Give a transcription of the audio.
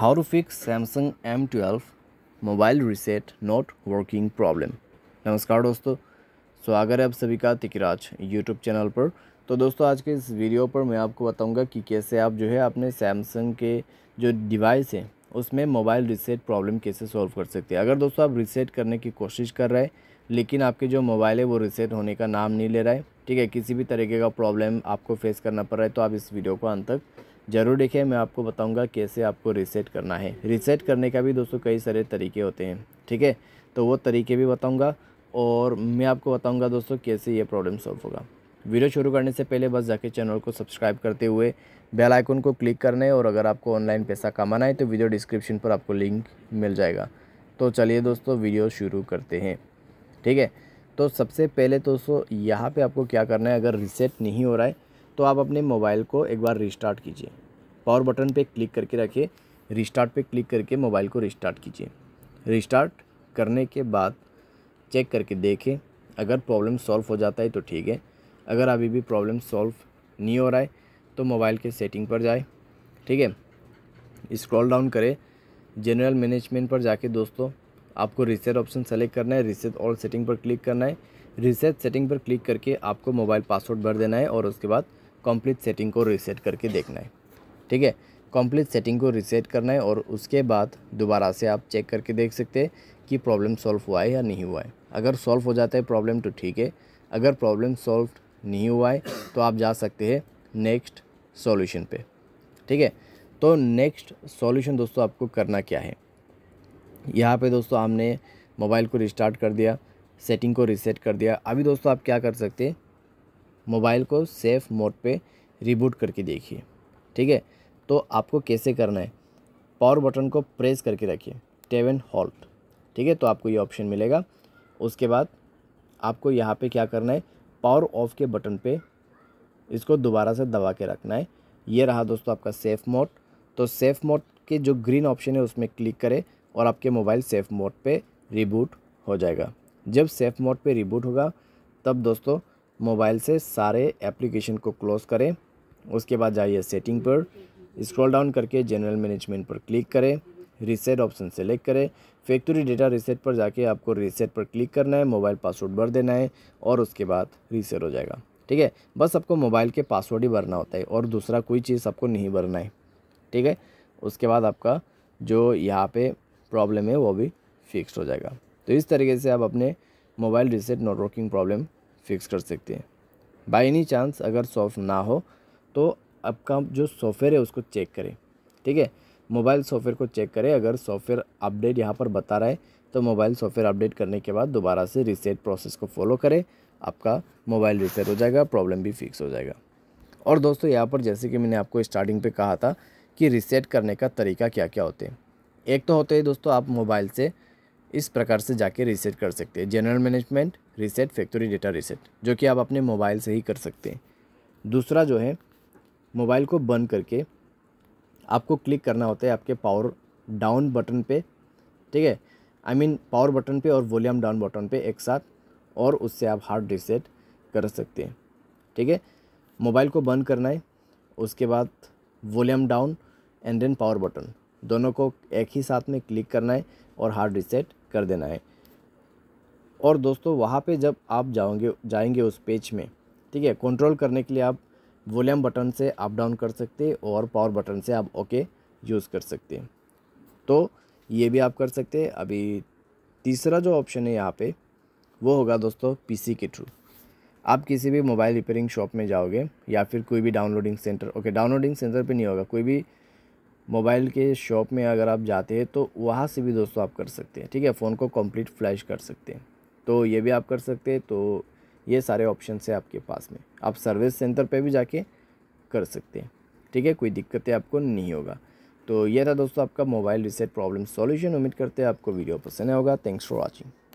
how to fix Samsung M twelve mobile reset not working problem नमस्कार दोस्तों स्वागत है आप सभी का तिकराज यूट्यूब चैनल पर तो दोस्तों आज के इस वीडियो पर मैं आपको बताऊंगा कि कैसे आप जो है अपने सैमसंग के जो डिवाइस है उसमें मोबाइल रिसेट प्रॉब्लम कैसे सॉल्व कर सकते हैं अगर दोस्तों आप रिसेट करने की कोशिश कर रहे हैं लेकिन आपके जो मोबाइल है वो रिसेट होने का नाम नहीं ले रहा है ठीक है किसी भी तरीके का प्रॉब्लम आपको फेस करना पड़ रहा है तो आप इस वीडियो को अंत तक ज़रूर देखें मैं आपको बताऊंगा कैसे आपको रीसेट करना है रीसेट करने का भी दोस्तों कई सारे तरीके होते हैं ठीक है तो वो तरीके भी बताऊंगा और मैं आपको बताऊंगा दोस्तों कैसे ये प्रॉब्लम सॉल्व होगा वीडियो शुरू करने से पहले बस जाके चैनल को सब्सक्राइब करते हुए बेल आइकन को क्लिक करना है और अगर आपको ऑनलाइन पैसा कमाना है तो वीडियो डिस्क्रिप्शन पर आपको लिंक मिल जाएगा तो चलिए दोस्तों वीडियो शुरू करते हैं ठीक है तो सबसे पहले दोस्तों यहाँ पर आपको क्या करना है अगर रिसेट नहीं हो रहा है तो आप अपने मोबाइल को एक बार रिस्टार्ट कीजिए पावर बटन पे क्लिक करके रखिए रिस्टार्ट पे क्लिक करके मोबाइल को रिस्टार्ट कीजिए रिस्टार्ट करने के बाद चेक करके देखें अगर प्रॉब्लम सॉल्व हो जाता है तो ठीक है अगर अभी भी प्रॉब्लम सॉल्व नहीं हो रहा है तो मोबाइल के सेटिंग पर जाए ठीक है स्क्रॉल डाउन करें जनरल मैनेजमेंट पर जाके दोस्तों आपको रिसेट ऑप्शन सेलेक्ट करना है रिसेट ऑल सेटिंग पर क्लिक करना है रिसेट सेटिंग पर क्लिक करके आपको मोबाइल पासवर्ड भर देना है और उसके बाद कंप्लीट सेटिंग को रीसेट करके देखना है ठीक है कॉम्प्लीट सेटिंग को रीसेट करना है और उसके बाद दोबारा से आप चेक करके देख सकते हैं कि प्रॉब्लम सॉल्व हुआ है या नहीं हुआ है अगर सॉल्व हो जाता है प्रॉब्लम तो ठीक है अगर प्रॉब्लम सॉल्व नहीं हुआ है तो आप जा सकते हैं नेक्स्ट सॉल्यूशन पे ठीक है तो नेक्स्ट सॉल्यूशन दोस्तों आपको करना क्या है यहाँ पे दोस्तों हमने मोबाइल को रिस्टार्ट कर दिया सेटिंग को रीसेट कर दिया अभी दोस्तों आप क्या कर सकते हैं मोबाइल को सेफ़ मोड पे रिबूट करके देखिए ठीक है तो आपको कैसे करना है पावर बटन को प्रेस करके रखिए टेव हॉल्ट ठीक है तो आपको ये ऑप्शन मिलेगा उसके बाद आपको यहाँ पे क्या करना है पावर ऑफ के बटन पे इसको दोबारा से दबा के रखना है ये रहा दोस्तों आपका सेफ़ मोड तो सेफ़ मोड के जो ग्रीन ऑप्शन है उसमें क्लिक करें और आपके मोबाइल सेफ़ मोड पे रिबूट हो जाएगा जब सेफ़ मोड पे रिबूट होगा तब दोस्तों मोबाइल से सारे एप्लीकेशन को क्लोज़ करें उसके बाद जाइए सेटिंग पर स्क्रॉल डाउन करके जनरल मैनेजमेंट पर क्लिक करें रीसेट ऑप्शन सेलेक्ट करें फैक्ट्री डेटा रीसेट पर जाके आपको रीसेट पर क्लिक करना है मोबाइल पासवर्ड भर देना है और उसके बाद रीसेट हो जाएगा ठीक है बस आपको मोबाइल के पासवर्ड ही भरना होता है और दूसरा कोई चीज़ आपको नहीं भरना है ठीक है उसके बाद आपका जो यहाँ पे प्रॉब्लम है वो भी फिक्स हो जाएगा तो इस तरीके से आप अपने mobile reset networking problem fix कर सकते हैं बाई एनी चांस अगर सॉफ्ट ना हो तो आपका जो सॉफ्टवेयर है उसको चेक करें ठीक है मोबाइल सॉफ्टवेयर को चेक करें अगर सॉफ्टवेयर अपडेट यहाँ पर बता रहा है तो मोबाइल सॉफ्टवेयर अपडेट करने के बाद दोबारा से रिसेट प्रोसेस को फॉलो करें आपका मोबाइल रिसेट हो जाएगा प्रॉब्लम भी फिक्स हो जाएगा और दोस्तों यहाँ पर जैसे कि मैंने आपको स्टार्टिंग पे कहा था कि रिसेट करने का तरीका क्या क्या होते हैं एक तो होते हैं दोस्तों आप मोबाइल से इस प्रकार से जाके रीसेट कर सकते हैं general management reset factory data reset जो कि आप अपने मोबाइल से ही कर सकते हैं दूसरा जो है मोबाइल को बंद करके आपको क्लिक करना होता है आपके पावर डाउन बटन पे ठीक है आई मीन पावर बटन पे और वॉल्यूम डाउन बटन पे एक साथ और उससे आप हार्ड रीसेट कर सकते हैं ठीक है मोबाइल को बंद करना है उसके बाद volume down and then power button दोनों को एक ही साथ में क्लिक करना है और हार्ड रीसेट कर देना है और दोस्तों वहाँ पे जब आप जाओगे जाएंगे उस पेज में ठीक है कंट्रोल करने के लिए आप वॉल्यूम बटन से अप डाउन कर सकते और पावर बटन से आप ओके यूज़ कर सकते तो ये भी आप कर सकते अभी तीसरा जो ऑप्शन है यहाँ पे वो होगा दोस्तों पीसी के थ्रू आप किसी भी मोबाइल रिपेयरिंग शॉप में जाओगे या फिर कोई भी downloading centre okay downloading centre पर नहीं होगा कोई भी मोबाइल के शॉप में अगर आप जाते हैं तो वहाँ से भी दोस्तों आप कर सकते हैं ठीक है फ़ोन को कंप्लीट फ्लैश कर सकते हैं तो ये भी आप कर सकते हैं तो ये सारे ऑप्शन है आपके पास में आप सर्विस सेंटर पर भी जाके कर सकते हैं ठीक है कोई दिक्कतें आपको नहीं होगा तो ये था दोस्तों आपका मोबाइल रिसेट प्रॉब्लम सॉल्यूशन उम्मीद करते हैं आपको वीडियो पसंद आया होगा थैंक्स फॉर वॉचिंग